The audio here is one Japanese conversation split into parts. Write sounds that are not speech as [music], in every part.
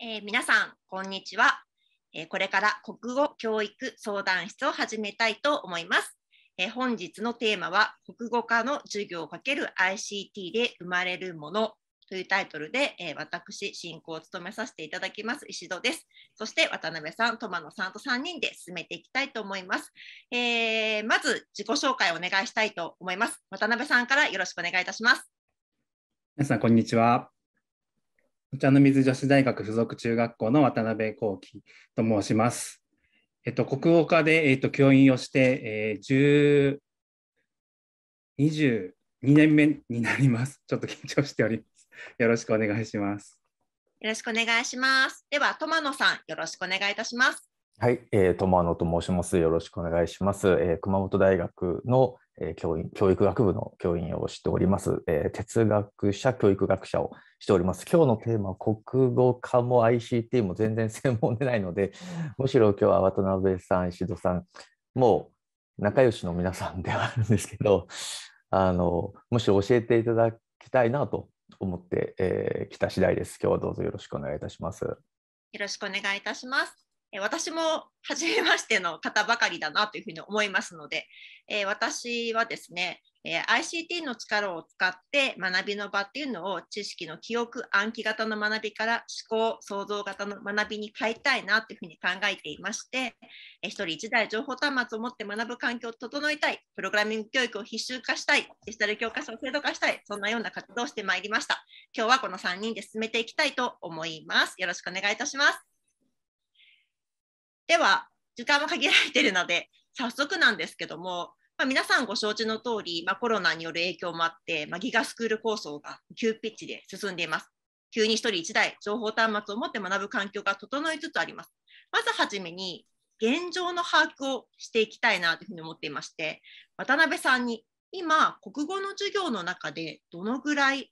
えー、皆さんこんにちは、えー、これから国語教育相談室を始めたいと思います、えー、本日のテーマは国語科の授業をかける i c t で生まれるものというタイトルで、え私進行を務めさせていただきます石戸ですそして渡辺さん、友野さんと3人で進めていきたいと思います、えまず自己紹介をお願いしたいと思います渡辺さんからよろしくお願いいたします皆さんこんにちはお茶の水女子大学附属中学校の渡辺幸喜と申します。えっと、国語科で、えっと、教員をして、えー、22年目になります。[laughs] ちょっと緊張しております。よろしくお願いします。よろしくお願いします。では、マノさん、よろしくお願いいたします。はい、えー、マノと申します。よろしくお願いします。えー、熊本大学の、えー、教員教育学部の教員をしております、えー、哲学者、教育学者をしております。今日のテーマは国語科も ICT も全然専門でないので、[laughs] むしろ今日は渡辺さん、石戸さん、もう仲良しの皆さんではあるんですけど、あのむしろ教えていただきたいなと思ってき、えー、来た次第です。今日はどうぞよろしくお願いいたします。よろしくお願いいたします。私も初めましての方ばかりだなというふうに思いますので、え私はですね、え ICT の力を使って学びの場っていうのを知識の記憶暗記型の学びから思考創造型の学びに変えたいなというふうに考えていまして、え1人1台情報端末を持って学ぶ環境を整えたいプログラミング教育を必修化したいデジタル教科書を制度化したいそんなような活動をしてまいりました今日はこの3人で進めていきたいと思いますよろしくお願いいたしますでは時間は限られているので早速なんですけども、まあ、皆さんご承知の通り、まあ、コロナによる影響もあって、まあ、ギガスクール構想が急ピッチで進んでいます。急に1人1台情報端末を持って学ぶ環境が整いつつあります。まずはじめに現状の把握をしていきたいなというふうに思っていまして渡辺さんに今国語の授業の中でどのぐらい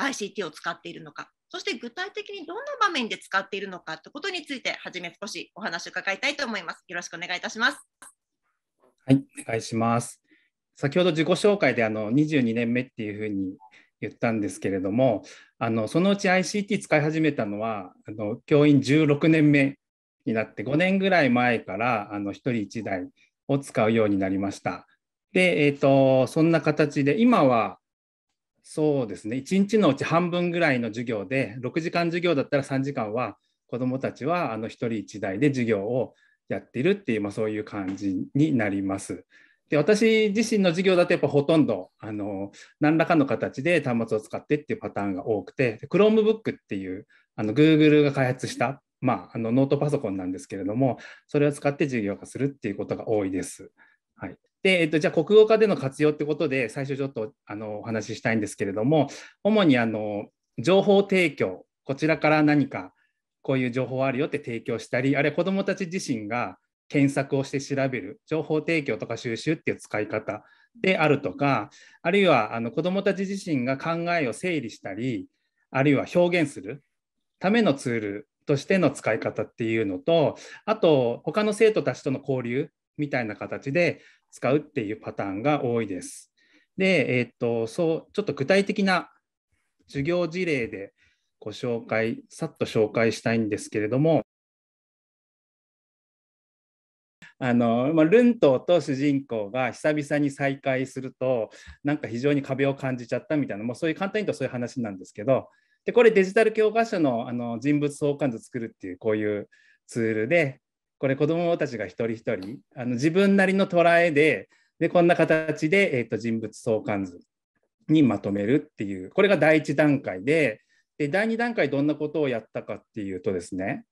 ICT を使っているのかそして具体的にどんな場面で使っているのかということについて、はじめ少しお話を伺いたいと思います。よろしくお願いいたします。はい、お願いします。先ほど自己紹介であの22年目っていうふうに言ったんですけれども、あのそのうち ICT 使い始めたのはあの教員16年目になって5年ぐらい前からあの1人1台を使うようになりました。で、えーとそんな形で今はそうですね1日のうち半分ぐらいの授業で6時間授業だったら3時間は子どもたちはあの1人1台で授業をやってるっていう、まあ、そういう感じになります。で私自身の授業だとやっぱほとんどあの何らかの形で端末を使ってっていうパターンが多くて Chromebook っていうあの Google が開発した、まあ、あのノートパソコンなんですけれどもそれを使って授業化するっていうことが多いです。はい、で、えっと、じゃあ国語科での活用ってことで最初ちょっとあのお話ししたいんですけれども主にあの情報提供こちらから何かこういう情報あるよって提供したりあるいは子どもたち自身が検索をして調べる情報提供とか収集っていう使い方であるとかあるいはあの子どもたち自身が考えを整理したりあるいは表現するためのツールとしての使い方っていうのとあと他の生徒たちとの交流みたいな形で使うっていうパターンが多いです。で、えっ、と、そう、ちょっと具体的な授業事例でご紹介、さっと紹介したいんですけれども、あのまあ、ルントと主人公が久々に再会するとなんか非常に壁を感じちゃったみたいなもうそういう簡単に言うとそういう話なんですけどでこれデジタル教科書のあの人物相関図作るっていうこういうツールでこれ子どもたちが一人一人あの自分なりの捉えででこんな形で、えーと、人物相関図にまとめるっていうこれが第1段階でで第2段階どんなことをやったかっていうとですね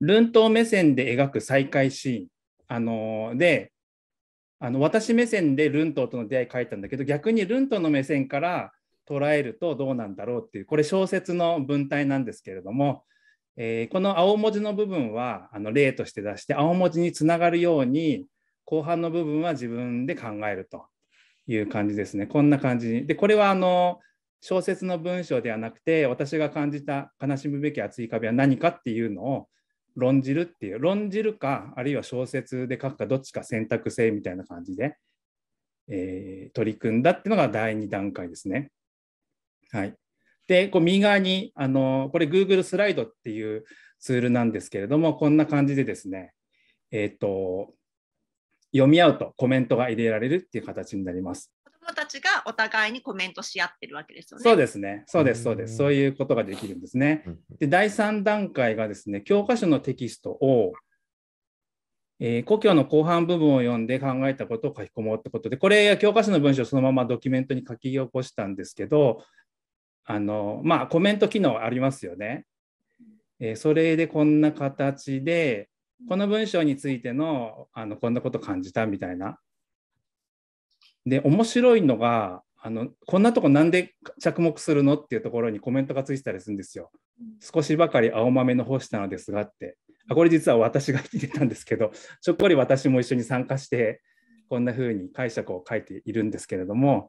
ルント目線で描く再会シーン、あのー、であの私目線でルントとの出会い書いたんだけど逆にルントの目線から捉えるとどうなんだろうっていうこれ小説の文体なんですけれどもえー、この青文字の部分はあの例として出して青文字につながるように後半の部分は自分で考えるという感じですね。こんな感じでこれはあの小説の文章ではなくて私が感じた悲しむべき厚い壁は何かっていうのを論じるっていう論じるかあるいは小説で書くかどっちか選択性みたいな感じで、えー、取り組んだっていうのが第2段階ですね。はい、で、こう右側に、あの、これ Google スライドっていうツールなんですけれども、こんな感じでですね、えっ、ー、と、読み合うとコメントが入れられるっていう形になります。子供たちがお互いにコメントし合ってるわけですよね。そうですね。そうです、そうです。そういうことができるんですね。で、第3段階がですね、教科書のテキストを、えー、故郷の後半部分を読んで考えたことを書き込もうってことで、これ、教科書の文章をそのままドキュメントに書き起こしたんですけど、あの、まあ、コメント機能ありますよね。えー、それでこんな形で、この文章についてのあのこんなこと感じたみたいな。で、面白いのが、あのこんなとこなんで着目するのっていうところにコメントがついてたりするんですよ。少しばかり青豆の干したのですがってあこれ実は私が聞いてたんですけどちょっこり私も一緒に参加してこんな風に解釈を書いているんですけれども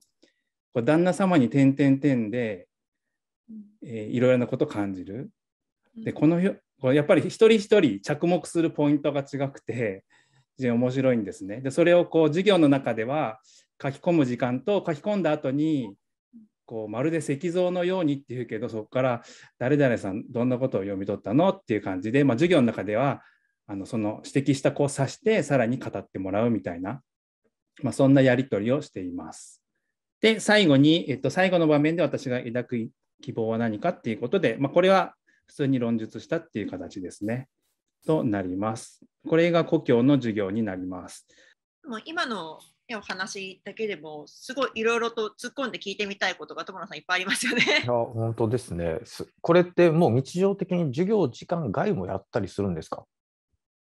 旦那様に点々点でえー、いろいろなことを感じる。でこのやっぱり一人一人着目するポイントが違くて非常に面白いんですね。でそれをこう授業の中では書き込む時間と書き込んだ後にこうまるで石像のようにっていうけどそこから「誰々さんどんなことを読み取ったの?」っていう感じで、まあ、授業の中ではあのその指摘した子を指してさらに語ってもらうみたいな、まあ、そんなやり取りをしています。で最後に、えっと、最後の場面で私が抱く希望は何かっていうことで、まあ、これは普通に論述したっていう形ですね。となります。これが故郷の授業になります。もう今のお話だけでもすごいいろいろと突っ込んで聞いてみたいことが友野さんいっぱいありますよね。いや本当ですね。これってもう日常的に授業時間外もやったりするんですか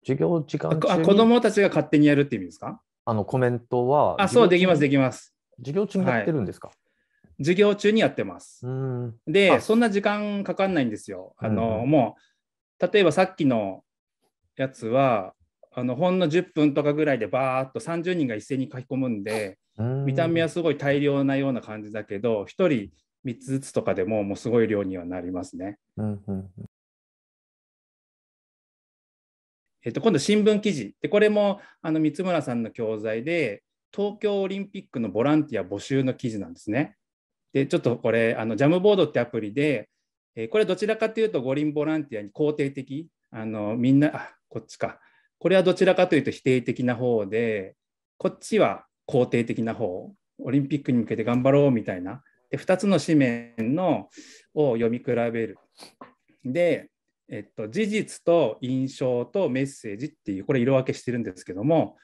授業時間中子どもたちが勝手にやるって意味ですかあのコメントはあそうできますできます。授業中にやってるんですか、はい授業中にやってます。うん、で、そんな時間かかんないんですよ。あの、うん、もう、例えばさっきのやつは、あのほんの10分とかぐらいでバーっと30人が一斉に書き込むんで、うん、見た目はすごい大量なような感じだけど、1人3つずつとかでももうすごい量にはなりますね。うんうんえっと、今度新聞記事でこれもあの三村さんの教材で東京オリンピックのボランティア募集の記事なんですね。で、ちょっとこれ、あのジャムボードってアプリで、えー、これどちらかというと五輪ボランティアに肯定的、あのみんな、あこっちか、これはどちらかというと否定的な方で、こっちは肯定的な方、オリンピックに向けて頑張ろうみたいな、で2つの紙面のを読み比べる。で、えっと、事実と印象とメッセージっていう、これ色分けしてるんですけども、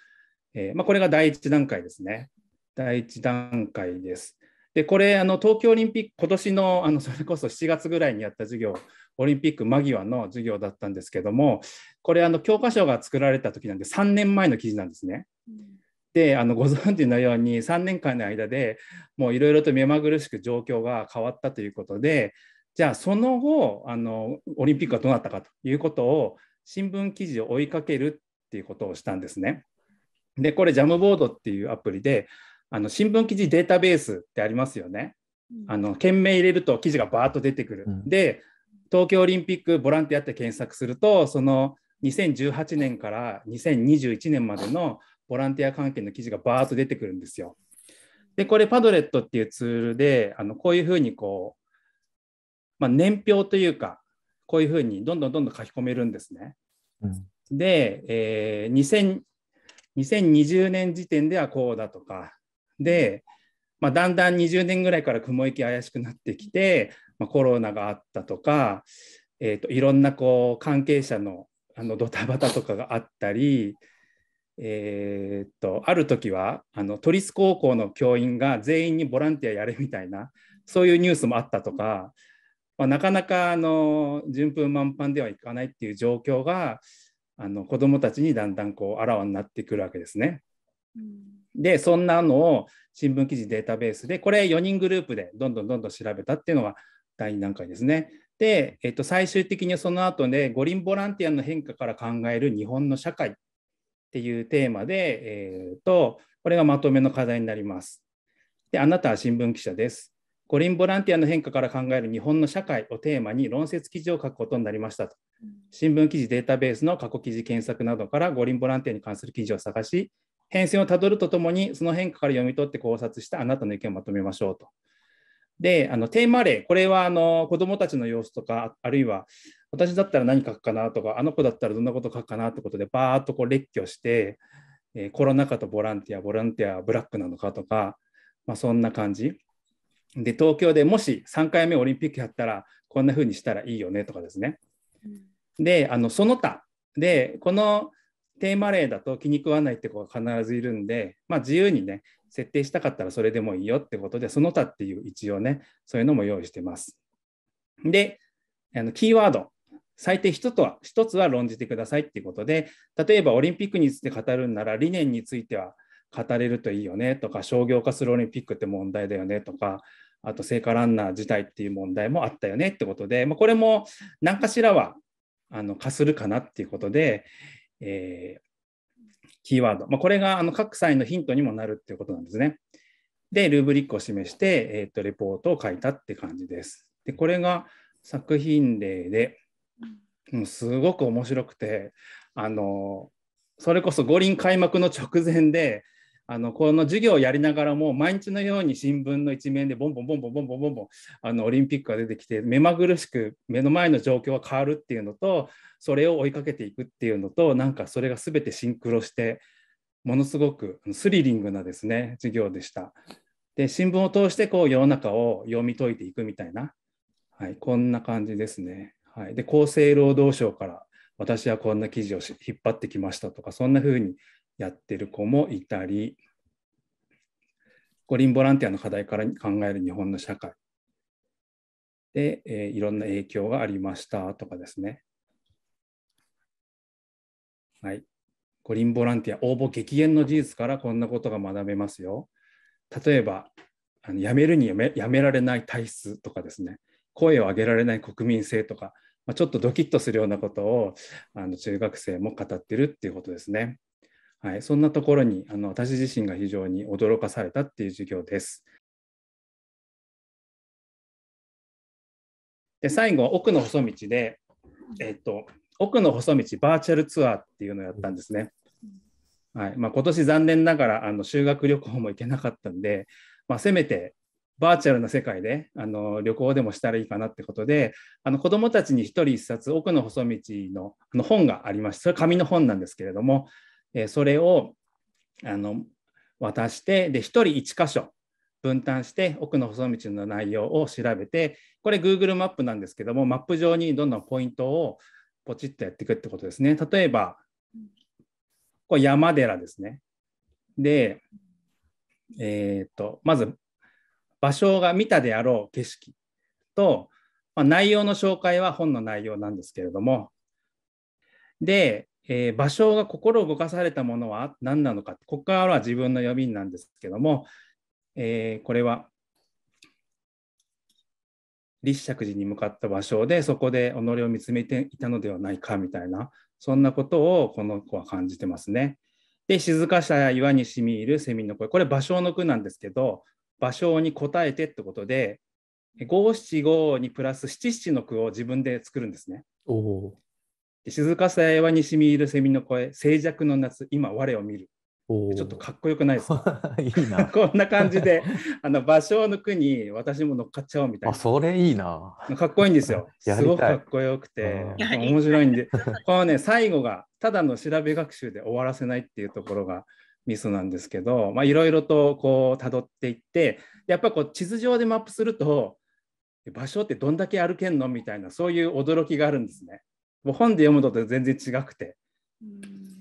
えー、まあ、これが第1段階ですね。第1段階です。でこれあの東京オリンピック今年のあのそれこそ7月ぐらいにやった授業オリンピック間際の授業だったんですけどもこれあの教科書が作られた時なんで3年前の記事なんですね。であのご存知のように3年間の間でもういろいろと目まぐるしく状況が変わったということでじゃあその後あのオリンピックはどうなったかということを新聞記事を追いかけるっていうことをしたんですね。でこれジャムボードっていうアプリであの新聞記事データベースってありますよね。あの件名入れると記事がバーッと出てくる。で東京オリンピックボランティアって検索するとその2018年から2021年までのボランティア関係の記事がバーッと出てくるんですよ。でこれパドレットっていうツールであのこういうふうにこう、まあ、年表というかこういうふうにどんどんどんどん書き込めるんですね。で、えー、2020年時点ではこうだとかで、まあ、だんだん20年ぐらいから雲行き怪しくなってきて、まあ、コロナがあったとか、えーと、いろんなこう関係者のあのドタバタとかがあったり、えーとある時はあの都立高校の教員が全員にボランティアやれみたいなそういうニュースもあったとか、まあ、なかなかあの順風満帆ではいかないっていう状況があの子どもたちにだんだんこうあらわになってくるわけですね。うんで、そんなのを新聞記事データベースで、これ4人グループでどんどんどんどん調べたっていうのが第2段階ですね。で、えっと、最終的にその後で、五輪ボランティアの変化から考える日本の社会っていうテーマで、えー、っと、これがまとめの課題になります。で、あなたは新聞記者です。五輪ボランティアの変化から考える日本の社会をテーマに論説記事を書くことになりましたと。新聞記事データベースの過去記事検索などから五輪ボランティアに関する記事を探し、変遷をたどるとともに、その変化から読み取って考察したあなたの意見をまとめましょうと。で、あのテーマ例、これはあの子どもたちの様子とか、あるいは私だったら何書くかなとか、あの子だったらどんなこと書くかなってことで、バーっとこう列挙して、えー、コロナ禍とボランティア、ボランティアブラックなのかとか、まあ、そんな感じ。で、東京でもし3回目オリンピックやったら、こんな風にしたらいいよねとかですね。で、あのその他で、このーマレーだと気に食わないって子が必ずいるんで、まあ、自由にね、設定したかったらそれでもいいよってことで、その他っていう一応ね、そういうのも用意してます。で、あのキーワード、最低1つは ,1 つは論じてくださいっていうことで、例えばオリンピックについて語るんなら理念については語れるといいよねとか、商業化するオリンピックって問題だよねとか、あと聖火ランナー自体っていう問題もあったよねってことで、まあ、これも何かしらはあの化するかなっていうことで、えー、キーワード、まあ、これがあの各際のヒントにもなるっていうことなんですね。で、ルーブリックを示して、えー、とレポートを書いたって感じです。で、これが作品例で、もうすごく面白くて、あのそれこそ五輪開幕の直前であのこの授業をやりながらも毎日のように新聞の一面でボンボンボンボンボンボンボンボンあのオリンピックが出てきて目まぐるしく目の前の状況が変わるっていうのとそれを追いかけていくっていうのとなんかそれが全てシンクロしてものすごくスリリングなですね授業でした。で新聞を通してこう世の中を読み解いていくみたいな、はい、こんな感じですね。はい、で厚生労働省から私はこんな記事を引っ張ってきましたとかそんな風にやってる子もいたり、五輪ボランティアの課題から考える日本の社会で、えー、いろんな影響がありましたとかですね。はい。五輪ボランティア応募激減の事実からこんなことが学べますよ。例えば、あの辞めるにやめやめられない体質とかですね、声を上げられない国民性とか、まあ、ちょっとドキッとするようなことをあの中学生も語ってるっていうことですね。はい、そんなところにあの私自身が非常に驚かされたっていう授業です。で最後奥の細道で、えっと、奥の細道バーチャルツアーっていうのをやったんですね。はいまあ、今年残念ながらあの修学旅行も行けなかったんで、まあ、せめてバーチャルな世界であの旅行でもしたらいいかなってことであの子どもたちに1人1冊奥の細道のあの本がありましてそれ紙の本なんですけれどもえそれをあの渡してで1人1箇所分担して奥の細道の内容を調べてこれ Google マップなんですけどもマップ上にどんどんポイントをポチッとやっていくってことですね例えばこれ山寺ですねでえっ、とまず場所が見たであろう景色と、まあ、内容の紹介は本の内容なんですけれどもでえー、場所が心を動かされたものは何なのか、ここからは自分の読みなんですけども、えー、これは立石寺に向かった場所でそこで己を見つめていたのではないかみたいなそんなことをこの子は感じてますね。で静かさや岩に染み入る蝉の声これ芭蕉の句なんですけど芭蕉に答えてってことで五七五にプラス七七の句を自分で作るんですね。お静かさやはにしみいるセミの声、静寂の夏、今我を見る。ちょっとかっこよくないですか [laughs] いいな [laughs] こんな感じで、[laughs] あの場所を抜くに私も乗っかっちゃおうみたいな。あ、それいいな。かっこいいんですよ。すごくかっこよくて、面白いんで、このね、最後がただの調べ学習で終わらせないっていうところがミスなんですけど、いろいろとこう辿っていって、やっぱこう地図上でマップすると、場所ってどんだけ歩けんのみたいな、そういう驚きがあるんですね。もう本で読むのと全然違くて、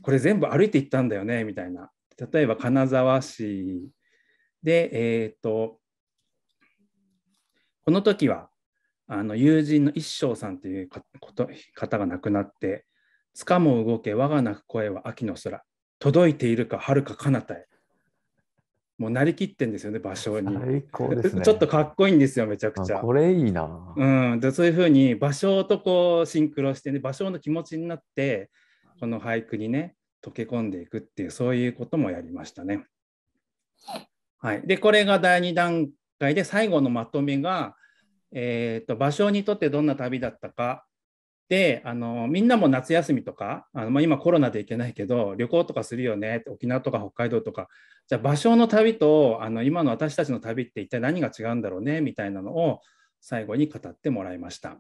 これ全部歩いて行ったんだよねみたいな例えば金沢市でえっ、ー、とこの時はあの友人の一生さんという方が亡くなって「つかも動け我が泣く声は秋の空届いているかはるか彼方へもうなりきってんですよね、場所に。最高です、ね、ちょっとかっこいいんですよ、めちゃくちゃ。これいいな。うん、でそういうふうに場所とこうシンクロして、ね、場所の気持ちになって、この俳句にね、溶け込んでいくっていう、そういうこともやりましたね。はい、で、これが第2段階で、最後のまとめが、えーと、と場所にとってどんな旅だったか、であのみんなも夏休みとかあの、まあ、今コロナで行けないけど旅行とかするよね沖縄とか北海道とかじゃあ場所の旅とあの今の私たちの旅って一体何が違うんだろうねみたいなのを最後に語ってもらいました。